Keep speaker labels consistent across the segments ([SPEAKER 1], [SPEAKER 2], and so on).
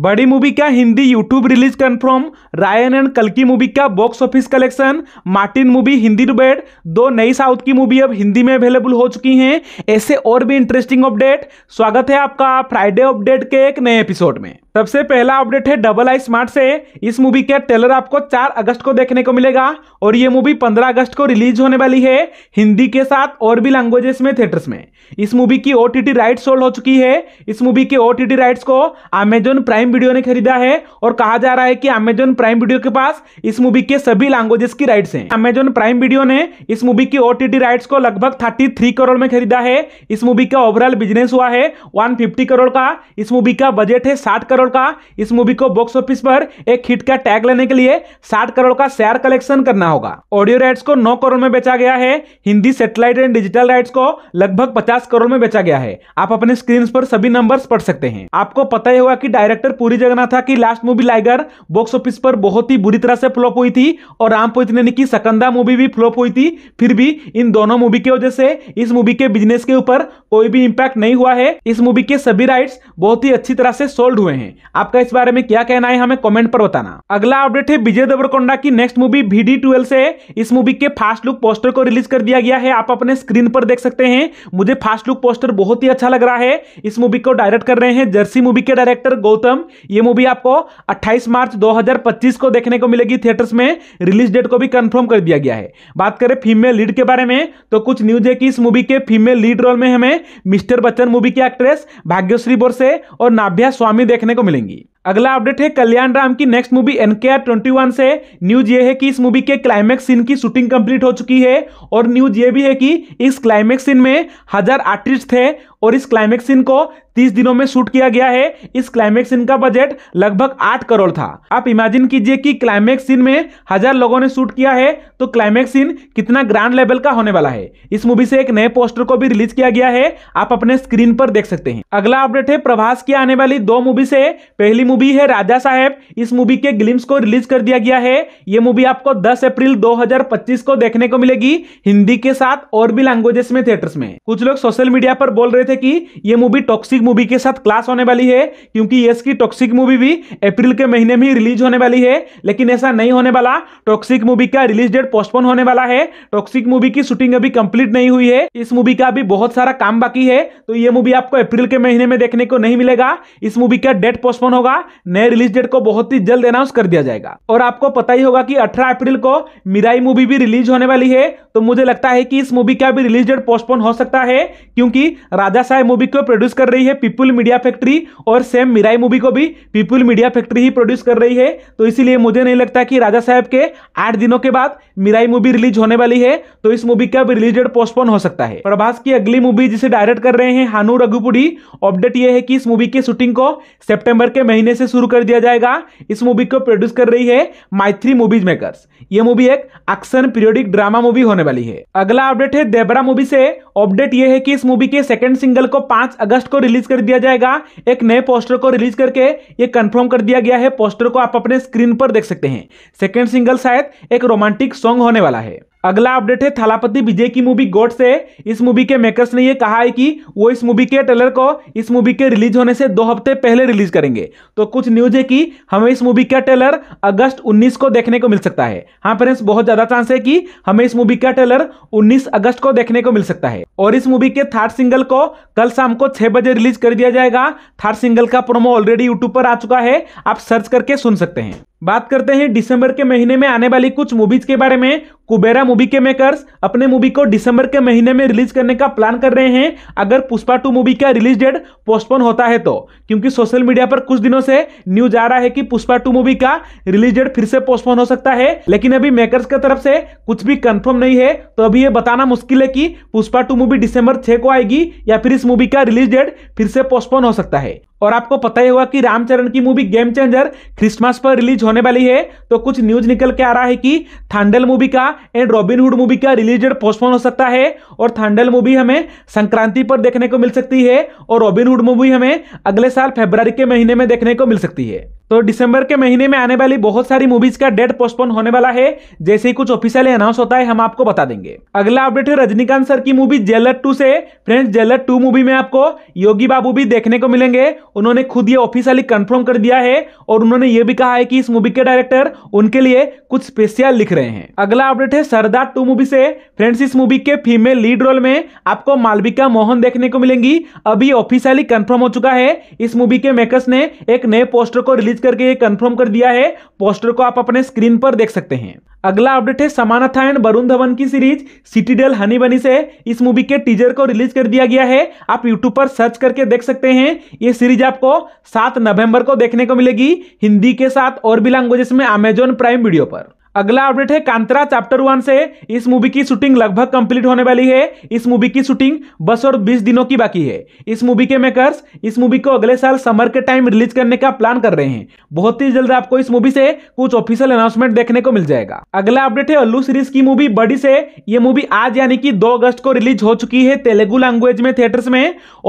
[SPEAKER 1] बड़ी मूवी का Hindi YouTube release confirm Raayan and की मूवी का box office collection Martin movie Hindi रुबेड दो नई साउथ की मूवी अब हिंदी में अवेलेबल हो चुकी हैं ऐसे और भी इंटरेस्टिंग अपडेट स्वागत है आपका फ्राइडे अपडेट के एक नए एपिसोड में सबसे पहला अपडेट है डबल आई स्मार्ट से इस मूवी का ट्रेलर आपको 4 अगस्त को देखने को मिलेगा और ये मूवी 15 अगस्त को रिलीज होने वाली है हिंदी के साथ और भी लैंग्वेजेस में थिएटर्स में इस मूवी की ओटीटी राइट्स सोल्ड हो चुकी है इस मूवी के ओटीटी राइट्स को अमेजोन प्राइम प्राइम वीडियो ने खरीदा है और कहा जा रहा है कि अमेजोन प्राइम वीडियो के पास इस मूवी के सभी लैंग्वेजेस की राइट्स हैं अमेजोन प्राइम वीडियो ने इस मूवी की ओटीटी राइट्स को लगभग 33 करोड़ में खरीदा है इस मूवी का ओवरऑल बिजनेस हुआ है 150 करोड़ का इस मूवी का बजट है साठ करोड़ का इस मूवी को बॉक्स ऑफिस पर एक हिट का टैग लेने के लिए साठ करोड़ का शेयर कलेक्शन करना होगा ऑडियो राइट्स को नौ करोड़ में बेचा गया है Hindi satellite and digital rights को लगभग पचास करोड़ में बेचा गया है आप अपने स्क्रीन पर सभी नंबर पढ़ सकते हैं आपको पता ही होगा कि डायरेक्टर पूरी जगना था कि last movie Liger box office पर बहुत ही बुरी तरह से फ्लॉप हुई थी और राम पोइतनेनी की सकंदा मूवी भी फ्लॉप हुई थी फिर भी इन दोनों मूवी की वजह से इस मूवी के बिजनेस के ऊपर कोई भी इम्पैक्ट नहीं हुआ है इस मूवी के सभी राइट बहुत ही अच्छी तरह से सोल्ड हुए हैं आपका इस बारे में क्या कहना है हमें कॉमेंट पर बताना अगला अपडेट है विजय देवरकोंडा की नेक्स्ट मूवी भी ट्वेल्व से इस मूवी के फास्ट लुक पोस्टर को रिलीज कर दिया गया है आप अपने स्क्रीन पर देख सकते हैं मुझे फास्ट लुक पोस्टर बहुत ही अच्छा लग रहा है इस मूवी को डायरेक्ट कर रहे हैं जर्सी मूवी के डायरेक्टर गौतम ये मूवी आपको 28 मार्च 2025 को देखने को मिलेगी थिएटर्स में रिलीज डेट को भी कंफर्म कर दिया गया है बात करें फीमेल लीड के बारे में तो कुछ न्यूज है कि इस मूवी के फीमेल लीड रोल में हमें मिस्टर बच्चन मूवी की एक्ट्रेस भाग्यश्री बोरसे और नाभ्या स्वामी देखने को मिलेंगी अगला अपडेट है कल्याण राम की नेक्स्ट मूवी एनकेआर 21 से न्यूज ये है कि इस मूवी के क्लाइमैक्स सीन की शूटिंग कंप्लीट हो चुकी है और न्यूज ये भी है कि इस क्लाइमैक्स सीन में हजार आर्टिस्ट थे और इस क्लाइमैक्स सीन को 30 दिनों में शूट किया गया है इस क्लाइमैक्स सीन का बजट लगभग 8 करोड़ था आप इमेजिन कीजिए कि क्लाइमैक्स सीन में हजार लोगों ने शूट किया है तो क्लाइमैक्स सीन कितना ग्रैंड लेवल का होने वाला है इस मूवी से एक नए पोस्टर को भी रिलीज किया गया है आप अपने स्क्रीन पर देख सकते हैं अगला अपडेट है प्रभास की आने वाली दो मूवी से पहली मूवी मूवी है राजा साहेब इस मूवी के ग्लिम्स को रिलीज कर दिया गया है ये मूवी आपको 10 अप्रैल 2025 को देखने को मिलेगी हिंदी के साथ और भी लैंग्वेजेस में थिएटर्स में कुछ लोग सोशल मीडिया पर बोल रहे थे कि ये मूवी टॉक्सिक मूवी के साथ क्लास होने वाली है क्योंकि यस की टॉक्सिक मूवी भी अप्रैल के महीने में रिलीज होने वाली है लेकिन ऐसा नहीं होने वाला टॉक्सिक मूवी का रिलीज डेट पोस्टपोन होने वाला है टॉक्सिक मूवी की शूटिंग अभी कंप्लीट नहीं हुई है इस मूवी का अभी बहुत सारा काम बाकी है तो ये मूवी आपको अप्रैल के महीने में देखने को नहीं मिलेगा इस मूवी का डेट पोस्टपोन होगा का नए रिलीज डेट को बहुत ही जल्द अनाउंस कर दिया जाएगा और आपको पता ही होगा कि 18 अप्रैल को मिराई मूवी भी रिलीज होने वाली है तो मुझे लगता है कि इस मूवी का भी रिलीज डेट पोस्टपोन हो सकता है क्योंकि राजा साहेब मूवी को प्रोड्यूस कर रही है पीपुल मीडिया फैक्ट्री और सेम मिराई मूवी को भी पीपुल मीडिया फैक्ट्री ही प्रोड्यूस कर रही है तो इसीलिए मुझे नहीं लगता कि राजा साहेब के आठ दिनों के बाद मिराई मूवी रिलीज होने वाली है तो इस मूवी का भी रिलीज डेट पोस्टपोन हो सकता है प्रभास की अगली मूवी जिसे डायरेक्ट कर रहे हैं हानू रघुपुरी अपडेट यह है कि इस मूवी की शूटिंग को सेप्टेम्बर के महीने महीने से शुरू कर दिया जाएगा इस मूवी को प्रोड्यूस कर रही है माइथ्री मूवीज मेकर्स ये मूवी एक एक्शन पीरियोडिक ड्रामा मूवी होने वाली है अगला अपडेट है देबरा मूवी से अपडेट ये है कि इस मूवी के सेकंड सिंगल को 5 अगस्त को रिलीज कर दिया जाएगा एक नए पोस्टर को रिलीज करके ये कंफर्म कर दिया गया है पोस्टर को आप अपने स्क्रीन पर देख सकते हैं सेकंड सिंगल शायद एक रोमांटिक सॉन्ग होने वाला है अगला अपडेट है थालापति विजय की मूवी गोट से इस मूवी के मेकर्स ने यह कहा है कि वो इस मूवी के ट्रेलर को इस मूवी के रिलीज होने से दो हफ्ते पहले रिलीज करेंगे तो कुछ न्यूज है कि हमें इस मूवी का ट्रेलर अगस्त 19 को देखने को मिल सकता है हाँ फ्रेंड्स बहुत ज्यादा चांस है कि हमें इस मूवी का ट्रेलर उन्नीस अगस्त को देखने को मिल सकता है और इस मूवी के थर्ड सिंगल को कल शाम को छह बजे रिलीज कर दिया जाएगा थर्ड सिंगल का प्रोमो ऑलरेडी यूट्यूब पर आ चुका है आप सर्च करके सुन सकते हैं बात करते हैं दिसंबर के महीने में आने वाली कुछ मूवीज के बारे में कुबेरा मूवी के मेकर्स अपने मूवी को दिसंबर के महीने में रिलीज करने का प्लान कर रहे हैं अगर पुष्पा टू मूवी का रिलीज डेट पोस्टपोन होता है तो क्योंकि सोशल मीडिया पर कुछ दिनों से न्यूज आ रहा है कि पुष्पा टू मूवी का रिलीज डेट फिर से पोस्टपोन हो सकता है लेकिन अभी मेकर्स की तरफ से कुछ भी कन्फर्म नहीं है तो अभी यह बताना मुश्किल है कि पुष्पा टू मूवी डिसंबर छह को आएगी या फिर इस मूवी का रिलीज डेट फिर से पोस्टपोन हो सकता है और आपको पता ही होगा कि रामचरण की मूवी गेम चेंजर क्रिसमस पर रिलीज होने वाली है तो कुछ न्यूज निकल के आ रहा है कि थंडल मूवी का एंड रॉबिनहुड मूवी का रिलीज डेट पोस्टपोन हो सकता है और थंडल मूवी हमें संक्रांति पर देखने को मिल सकती है और रॉबिनहुड मूवी हमें अगले साल फेब्रवरी के महीने में देखने को मिल सकती है तो दिसंबर के महीने में आने वाली बहुत सारी मूवीज का डेट पोस्टपोन होने वाला है जैसे ही कुछ ऑफिशियली अनाउंस होता है हम आपको बता देंगे अगला अपडेट है रजनीकांत सर की मूवी जेलर टू से फ्रेंड्स जेलर टू मूवी में आपको योगी बाबू भी देखने को मिलेंगे उन्होंने खुद ये ऑफिशियली कंफर्म कर दिया है और उन्होंने ये भी कहा है कि इस मूवी के डायरेक्टर उनके लिए कुछ स्पेशल लिख रहे हैं अगला अपडेट है सरदार टू मूवी से फ्रेंड्स इस मूवी के फीमेल लीड रोल में आपको मालविका मोहन देखने को मिलेंगी अभी ऑफिशियली कंफर्म हो चुका है इस मूवी के मेकर्स ने एक नए पोस्टर को रिलीज विजिट करके ये कंफर्म कर दिया है पोस्टर को आप अपने स्क्रीन पर देख सकते हैं अगला अपडेट है समानथा एंड वरुण धवन की सीरीज सिटीडल हनी बनी से इस मूवी के टीजर को रिलीज कर दिया गया है आप यूट्यूब पर सर्च करके देख सकते हैं ये सीरीज आपको 7 नवंबर को देखने को मिलेगी हिंदी के साथ और भी लैंग्वेजेस में अमेजोन प्राइम वीडियो पर अगला अपडेट है कांतरा चैप्टर वन से इस मूवी की शूटिंग लगभग कंप्लीट होने वाली है इस मूवी की शूटिंग बस और बीस दिनों की बाकी है इस मूवी के मेकर्स इस मूवी को अगले साल समर के टाइम रिलीज करने का प्लान कर रहे हैं बहुत ही जल्द आपको इस मूवी से कुछ ऑफिशियल अनाउंसमेंट देखने को मिल जाएगा अगला अपडेट है अल्लू सीरीज की मूवी बड़ी से ये मूवी आज यानी कि दो अगस्त को रिलीज हो चुकी है तेलुगु लैंग्वेज में थिएटर्स में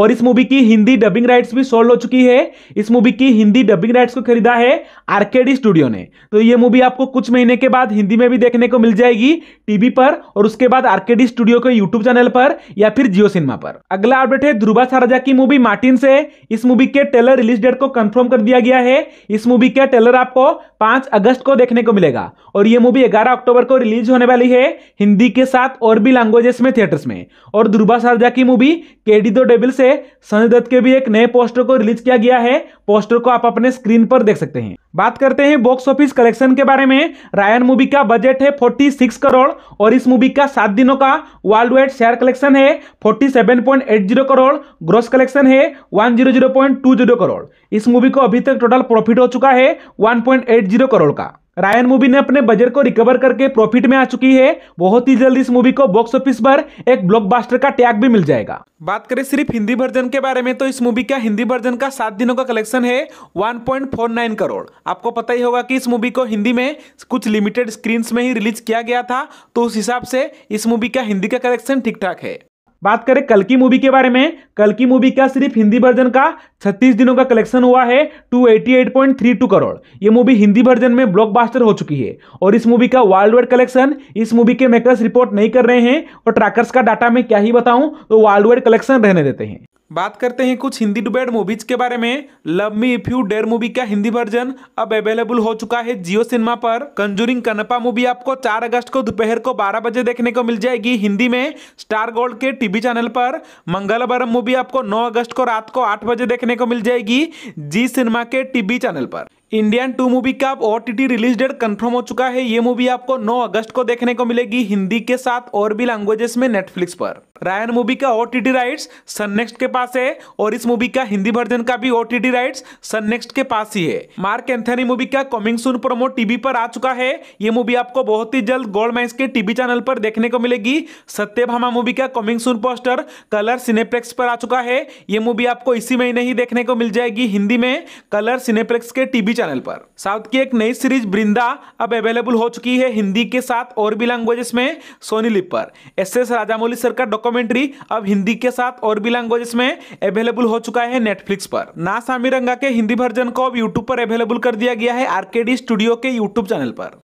[SPEAKER 1] और इस मूवी की हिंदी डबिंग राइट्स भी सोल्ड हो चुकी है इस मूवी की हिंदी डबिंग राइट्स को खरीदा है आरकेडी स्टूडियो ने तो ये मूवी आपको कुछ महीने के बाद बाद हिंदी में भी देखने को मिल जाएगी टीवी पर और उसके बाद आरकेडी स्टूडियो के यूट्यूब चैनल पर या फिर जियो सिनेमा पर अगला अपडेट है ध्रुवा साराजा की मूवी मार्टिन से इस मूवी के टेलर रिलीज डेट को कंफर्म कर दिया गया है इस मूवी का टेलर आपको पांच अगस्त को देखने को मिलेगा और यह मूवी ग्यारह अक्टूबर को रिलीज होने वाली है हिंदी के साथ और भी लैंग्वेजेस में थिएटर्स में और ध्रुवा सारजा की मूवी केडी दो डेबिल से संजय दत्त के भी एक नए पोस्टर को रिलीज किया गया है पोस्टर को आप अपने स्क्रीन पर देख सकते हैं बात करते हैं बॉक्स ऑफिस कलेक्शन के बारे में रायन मूवी का बजट है 46 करोड़ और इस मूवी का सात दिनों का वर्ल्ड वाइड शेयर कलेक्शन है 47.80 करोड़ ग्रॉस कलेक्शन है 100.20 करोड़ इस मूवी को अभी तक टोटल प्रॉफिट हो चुका है 1.80 करोड़ का रायन मूवी ने अपने बजट को रिकवर करके प्रॉफिट में आ चुकी है बहुत ही जल्द इस मूवी को बॉक्स ऑफिस पर एक ब्लॉकबस्टर का टैग भी मिल जाएगा बात करें सिर्फ हिंदी वर्जन के बारे में तो इस मूवी का हिंदी वर्जन का सात दिनों का कलेक्शन है 1.49 करोड़ आपको पता ही होगा कि इस मूवी को हिंदी में कुछ लिमिटेड स्क्रीन में ही रिलीज किया गया था तो उस हिसाब से इस मूवी का हिंदी का कलेक्शन ठीक ठाक है बात करें कल की मूवी के बारे में कल की मूवी का सिर्फ हिंदी वर्जन का 36 दिनों का कलेक्शन हुआ है 288.32 करोड़ ये मूवी हिंदी वर्जन में ब्लॉकबस्टर हो चुकी है और इस मूवी का वर्ल्ड वाइड कलेक्शन इस मूवी के मेकर्स रिपोर्ट नहीं कर रहे हैं और ट्रैकर्स का डाटा में क्या ही बताऊं तो वर्ल्ड वाइड कलेक्शन रहने देते हैं बात करते हैं कुछ हिंदी डुबेड मूवीज के बारे में love me if you dare movie का हिंदी वर्जन अब अवेलेबल हो चुका है जियो सिनेमा पर कंजूरिंग कनपा मूवी आपको 4 अगस्त को दोपहर को 12 बजे देखने को मिल जाएगी हिंदी में स्टार गोल्ड के टीवी चैनल पर मंगलवरम मूवी आपको 9 अगस्त को रात को आठ बजे देखने को मिल जाएगी जी सिनेमा के टीवी चैनल पर इंडियन टू मूवी का अब ओ रिलीज डेट कंफर्म हो चुका है ये मूवी आपको 9 अगस्त को देखने को मिलेगी हिंदी के साथ और भी लैंग्वेजेस में नेटफ्लिक्स पर रायन मूवी का O T rights Sun Next के पास है और इस मूवी का हिंदी वर्जन का भी O T rights Sun Next के पास ही है मार्क एंथनी मूवी का कमिंग सुन प्रोमो टीवी पर आ चुका है ये मूवी आपको बहुत ही जल्द गोल्ड माइंस के टीवी चैनल पर देखने को मिलेगी सत्यभामा मूवी का coming soon poster Colors Cineplex पर आ चुका है ये मूवी आपको इसी महीने ही देखने को मिल जाएगी हिंदी में कलर सिनेप्लेक्स के टीवी चैनल पर साउथ की एक नई सीरीज ब्रिंदा अब अवेलेबल हो चुकी है हिंदी के साथ और भी लैंग्वेजेस में सोनी लिप पर एस एस राजामौली सर का डॉक्यूमेंट्री अब हिंदी के साथ और भी लैंग्वेजेस में अवेलेबल हो चुका है नेटफ्लिक्स पर ना सामी रंगा के हिंदी वर्जन को अब यूट्यूब पर अवेलेबल कर दिया गया है आरकेडी स्टूडियो के यूट्यूब चैनल पर